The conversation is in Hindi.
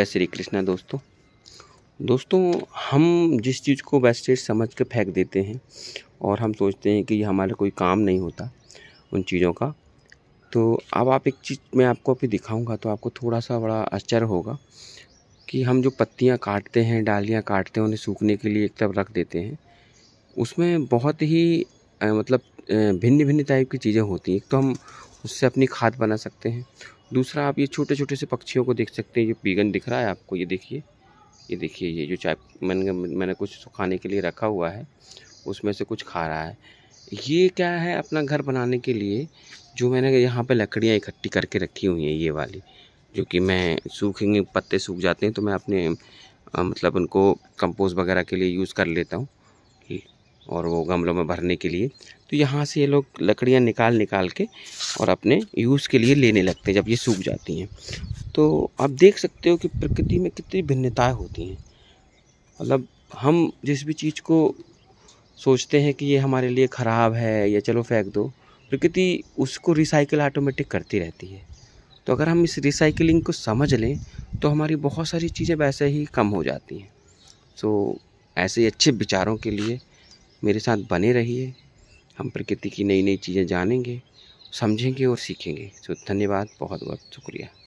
जय श्री कृष्णा दोस्तों दोस्तों हम जिस चीज़ को वेस्टेज समझ के फेंक देते हैं और हम सोचते हैं कि ये हमारा कोई काम नहीं होता उन चीज़ों का तो अब आप एक चीज़ मैं आपको अभी दिखाऊंगा तो आपको थोड़ा सा बड़ा आश्चर्य होगा कि हम जो पत्तियाँ काटते हैं डालियाँ काटते हैं उन्हें सूखने के लिए एक तरफ रख देते हैं उसमें बहुत ही मतलब भिन्न भिन्न टाइप की चीज़ें होती हैं तो हम उससे अपनी खाद बना सकते हैं दूसरा आप ये छोटे छोटे से पक्षियों को देख सकते हैं ये पीगन दिख रहा है आपको ये देखिए ये देखिए ये जो चाय मैंने मैंने कुछ सुखाने के लिए रखा हुआ है उसमें से कुछ खा रहा है ये क्या है अपना घर बनाने के लिए जो मैंने यहाँ पे लकड़ियाँ इकट्ठी करके रखी हुई हैं ये वाली जो कि मैं सूखेंगे पत्ते सूख जाते हैं तो मैं अपने आ, मतलब उनको कंपोज वगैरह के लिए यूज़ कर लेता हूँ और वो गमलों में भरने के लिए तो यहाँ से ये लोग लकड़ियाँ निकाल निकाल के और अपने यूज़ के लिए लेने लगते हैं जब ये सूख जाती हैं तो आप देख सकते हो कि प्रकृति में कितनी भिन्नताएँ होती हैं मतलब हम जिस भी चीज़ को सोचते हैं कि ये हमारे लिए ख़राब है या चलो फेंक दो प्रकृति उसको रिसाइकिल ऑटोमेटिक करती रहती है तो अगर हम इस रिसाइकिलिंग को समझ लें तो हमारी बहुत सारी चीज़ें वैसे ही कम हो जाती हैं सो so, ऐसे ही अच्छे विचारों के लिए मेरे साथ बने रहिए हम प्रकृति की नई नई चीज़ें जानेंगे समझेंगे और सीखेंगे तो धन्यवाद बहुत बहुत शुक्रिया